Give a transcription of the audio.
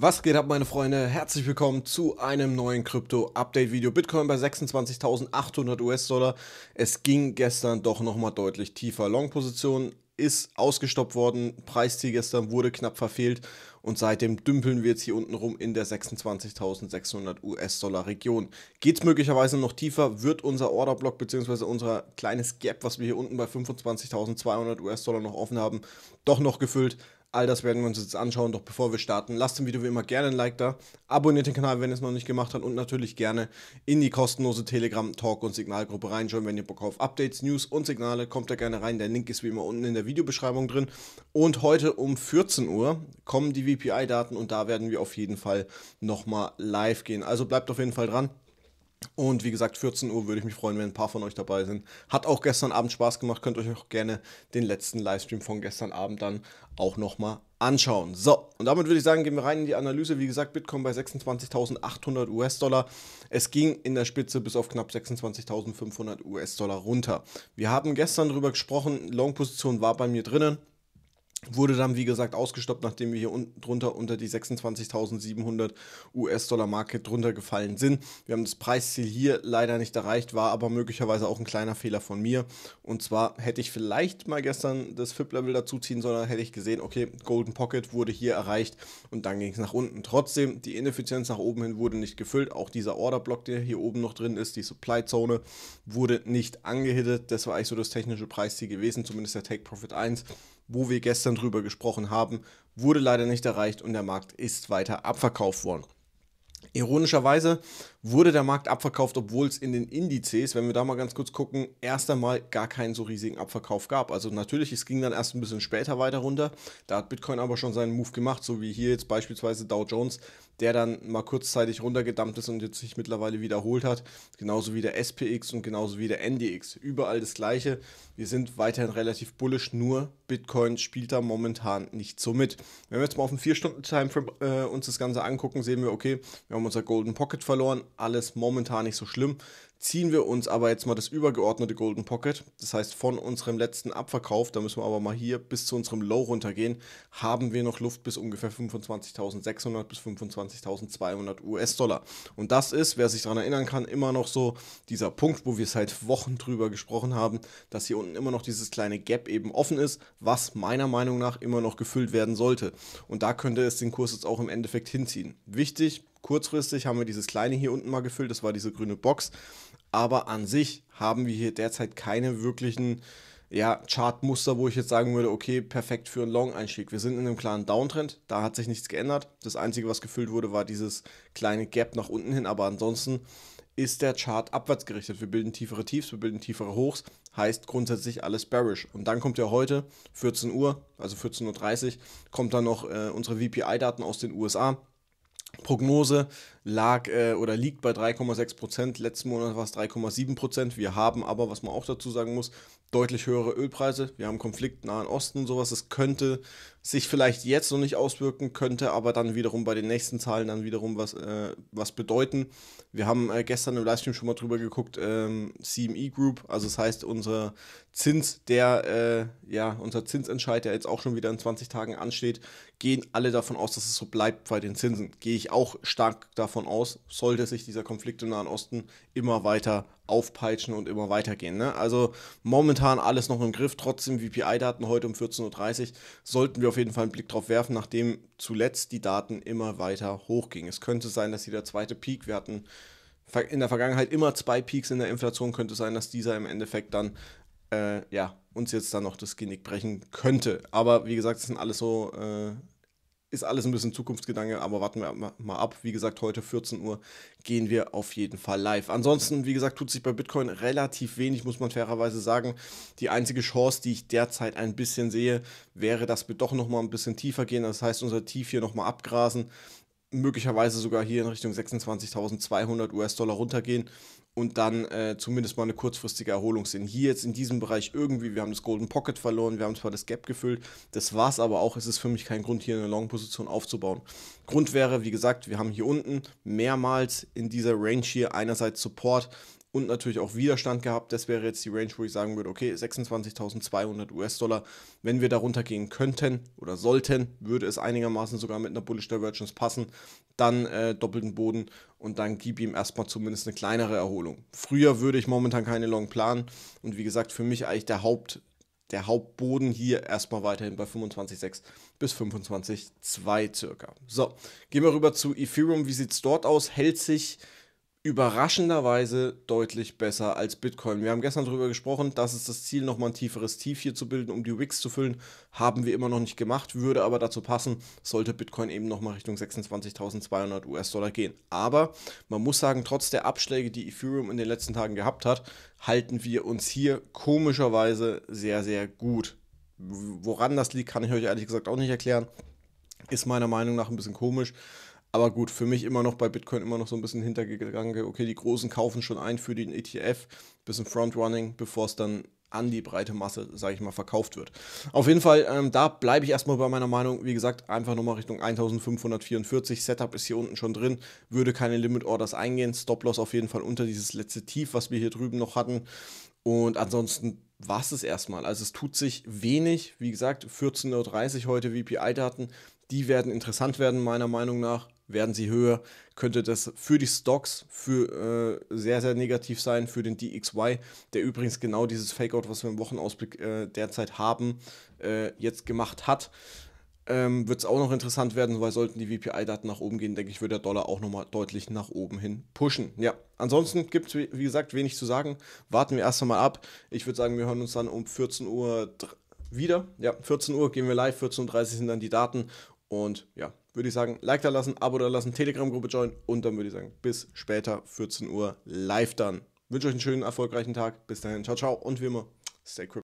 Was geht ab, meine Freunde? Herzlich willkommen zu einem neuen Krypto-Update-Video. Bitcoin bei 26.800 US-Dollar. Es ging gestern doch nochmal deutlich tiefer. Long-Position ist ausgestoppt worden. Preisziel gestern wurde knapp verfehlt. Und seitdem dümpeln wir jetzt hier unten rum in der 26.600 US-Dollar-Region. Geht es möglicherweise noch tiefer, wird unser Orderblock bzw. unser kleines Gap, was wir hier unten bei 25.200 US-Dollar noch offen haben, doch noch gefüllt All das werden wir uns jetzt anschauen, doch bevor wir starten, lasst dem Video wie immer gerne ein Like da, abonniert den Kanal, wenn ihr es noch nicht gemacht habt und natürlich gerne in die kostenlose Telegram Talk und Signalgruppe reinschauen, wenn ihr Bock auf Updates, News und Signale, kommt da gerne rein, der Link ist wie immer unten in der Videobeschreibung drin und heute um 14 Uhr kommen die VPI-Daten und da werden wir auf jeden Fall nochmal live gehen, also bleibt auf jeden Fall dran. Und wie gesagt, 14 Uhr würde ich mich freuen, wenn ein paar von euch dabei sind. Hat auch gestern Abend Spaß gemacht. Könnt euch auch gerne den letzten Livestream von gestern Abend dann auch nochmal anschauen. So, und damit würde ich sagen, gehen wir rein in die Analyse. Wie gesagt, Bitcoin bei 26.800 US-Dollar. Es ging in der Spitze bis auf knapp 26.500 US-Dollar runter. Wir haben gestern darüber gesprochen, Long-Position war bei mir drinnen. Wurde dann, wie gesagt, ausgestoppt, nachdem wir hier un drunter unter die 26.700 US-Dollar-Marke drunter gefallen sind. Wir haben das Preisziel hier leider nicht erreicht, war aber möglicherweise auch ein kleiner Fehler von mir. Und zwar hätte ich vielleicht mal gestern das FIP-Level dazuziehen sollen, hätte ich gesehen, okay, Golden Pocket wurde hier erreicht und dann ging es nach unten. Trotzdem, die Ineffizienz nach oben hin wurde nicht gefüllt. Auch dieser Order-Block, der hier oben noch drin ist, die Supply-Zone, wurde nicht angehittet. Das war eigentlich so das technische Preisziel gewesen, zumindest der Take-Profit 1 wo wir gestern drüber gesprochen haben, wurde leider nicht erreicht und der Markt ist weiter abverkauft worden. Ironischerweise wurde der Markt abverkauft, obwohl es in den Indizes, wenn wir da mal ganz kurz gucken, erst einmal gar keinen so riesigen Abverkauf gab. Also natürlich, es ging dann erst ein bisschen später weiter runter. Da hat Bitcoin aber schon seinen Move gemacht, so wie hier jetzt beispielsweise Dow Jones, der dann mal kurzzeitig runtergedammt ist und jetzt sich mittlerweile wiederholt hat. Genauso wie der SPX und genauso wie der NDX. Überall das Gleiche. Wir sind weiterhin relativ bullish, nur Bitcoin spielt da momentan nicht so mit. Wenn wir jetzt mal auf dem 4-Stunden-Timeframe äh, uns das Ganze angucken, sehen wir, okay, wir haben unser Golden Pocket verloren, alles momentan nicht so schlimm. Ziehen wir uns aber jetzt mal das übergeordnete Golden Pocket, das heißt von unserem letzten Abverkauf, da müssen wir aber mal hier bis zu unserem Low runtergehen, haben wir noch Luft bis ungefähr 25.600 bis 25.200 US-Dollar. Und das ist, wer sich daran erinnern kann, immer noch so dieser Punkt, wo wir seit Wochen drüber gesprochen haben, dass hier unten immer noch dieses kleine Gap eben offen ist, was meiner Meinung nach immer noch gefüllt werden sollte. Und da könnte es den Kurs jetzt auch im Endeffekt hinziehen. Wichtig, kurzfristig haben wir dieses kleine hier unten mal gefüllt, das war diese grüne Box. Aber an sich haben wir hier derzeit keine wirklichen ja, Chartmuster, wo ich jetzt sagen würde, okay, perfekt für einen Long-Einstieg. Wir sind in einem klaren Downtrend, da hat sich nichts geändert. Das Einzige, was gefüllt wurde, war dieses kleine Gap nach unten hin, aber ansonsten ist der Chart abwärts gerichtet. Wir bilden tiefere Tiefs, wir bilden tiefere Hochs, heißt grundsätzlich alles bearish. Und dann kommt ja heute, 14 Uhr, also 14.30 Uhr, kommt dann noch äh, unsere VPI-Daten aus den USA. Prognose lag äh, oder liegt bei 3,6 Prozent. Letzten Monat war es 3,7 Prozent. Wir haben aber, was man auch dazu sagen muss, deutlich höhere Ölpreise. Wir haben Konflikt im Nahen Osten und sowas. Es könnte sich vielleicht jetzt noch nicht auswirken könnte, aber dann wiederum bei den nächsten Zahlen dann wiederum was, äh, was bedeuten. Wir haben äh, gestern im Livestream schon mal drüber geguckt, ähm, CME Group, also das heißt unser Zins, der, äh, ja, unser Zinsentscheid, der jetzt auch schon wieder in 20 Tagen ansteht, gehen alle davon aus, dass es so bleibt bei den Zinsen. Gehe ich auch stark davon aus, sollte sich dieser Konflikt im Nahen Osten immer weiter aufpeitschen und immer weitergehen. Ne? Also momentan alles noch im Griff, trotzdem VPI-Daten heute um 14.30 Uhr sollten wir auf jeden Fall einen Blick drauf werfen, nachdem zuletzt die Daten immer weiter hochgingen. Es könnte sein, dass dieser zweite Peak, wir hatten in der Vergangenheit immer zwei Peaks in der Inflation, könnte sein, dass dieser im Endeffekt dann äh, ja, uns jetzt dann noch das Genick brechen könnte. Aber wie gesagt, es sind alles so äh, ist alles ein bisschen Zukunftsgedanke, aber warten wir mal ab. Wie gesagt, heute 14 Uhr gehen wir auf jeden Fall live. Ansonsten, wie gesagt, tut sich bei Bitcoin relativ wenig, muss man fairerweise sagen. Die einzige Chance, die ich derzeit ein bisschen sehe, wäre, dass wir doch nochmal ein bisschen tiefer gehen. Das heißt, unser Tief hier nochmal abgrasen möglicherweise sogar hier in Richtung 26.200 US-Dollar runtergehen und dann äh, zumindest mal eine kurzfristige Erholung sehen. Hier jetzt in diesem Bereich irgendwie, wir haben das Golden Pocket verloren, wir haben zwar das Gap gefüllt, das war es aber auch, es ist für mich kein Grund, hier eine Long-Position aufzubauen. Grund wäre, wie gesagt, wir haben hier unten mehrmals in dieser Range hier einerseits Support, und natürlich auch Widerstand gehabt. Das wäre jetzt die Range, wo ich sagen würde, okay, 26.200 US-Dollar. Wenn wir darunter gehen könnten oder sollten, würde es einigermaßen sogar mit einer Bullish Divergence passen. Dann äh, doppelten Boden und dann gib ihm erstmal zumindest eine kleinere Erholung. Früher würde ich momentan keine Long planen und wie gesagt, für mich eigentlich der Haupt der Hauptboden hier erstmal weiterhin bei 25,6 bis 25,2 circa. So, gehen wir rüber zu Ethereum. Wie sieht es dort aus? Hält sich überraschenderweise deutlich besser als Bitcoin. Wir haben gestern darüber gesprochen, dass es das Ziel, nochmal ein tieferes Tief hier zu bilden, um die Wicks zu füllen, haben wir immer noch nicht gemacht, würde aber dazu passen, sollte Bitcoin eben nochmal Richtung 26.200 US-Dollar gehen. Aber man muss sagen, trotz der Abschläge, die Ethereum in den letzten Tagen gehabt hat, halten wir uns hier komischerweise sehr, sehr gut. Woran das liegt, kann ich euch ehrlich gesagt auch nicht erklären. Ist meiner Meinung nach ein bisschen komisch. Aber gut, für mich immer noch bei Bitcoin immer noch so ein bisschen hintergegangen, okay, die Großen kaufen schon ein für den ETF, bisschen Frontrunning, bevor es dann an die breite Masse, sage ich mal, verkauft wird. Auf jeden Fall, ähm, da bleibe ich erstmal bei meiner Meinung. Wie gesagt, einfach nochmal Richtung 1544. Setup ist hier unten schon drin, würde keine Limit Orders eingehen. Stop-Loss auf jeden Fall unter dieses letzte Tief, was wir hier drüben noch hatten. Und ansonsten war es es erstmal. Also es tut sich wenig. Wie gesagt, 14.30 Uhr heute VPI-Daten. Die werden interessant werden, meiner Meinung nach werden sie höher, könnte das für die Stocks für äh, sehr, sehr negativ sein, für den DXY, der übrigens genau dieses Fakeout, was wir im Wochenausblick äh, derzeit haben, äh, jetzt gemacht hat. Ähm, wird es auch noch interessant werden, weil sollten die VPI-Daten nach oben gehen, denke ich, würde der Dollar auch nochmal deutlich nach oben hin pushen. Ja, ansonsten gibt es, wie gesagt, wenig zu sagen. Warten wir erst einmal ab. Ich würde sagen, wir hören uns dann um 14 Uhr wieder. Ja, 14 Uhr gehen wir live, 14.30 Uhr sind dann die Daten. Und ja, würde ich sagen, Like da lassen, Abo da lassen, Telegram-Gruppe joinen und dann würde ich sagen, bis später, 14 Uhr, live dann. Wünsche euch einen schönen, erfolgreichen Tag. Bis dahin, ciao, ciao und wie immer, stay crypto.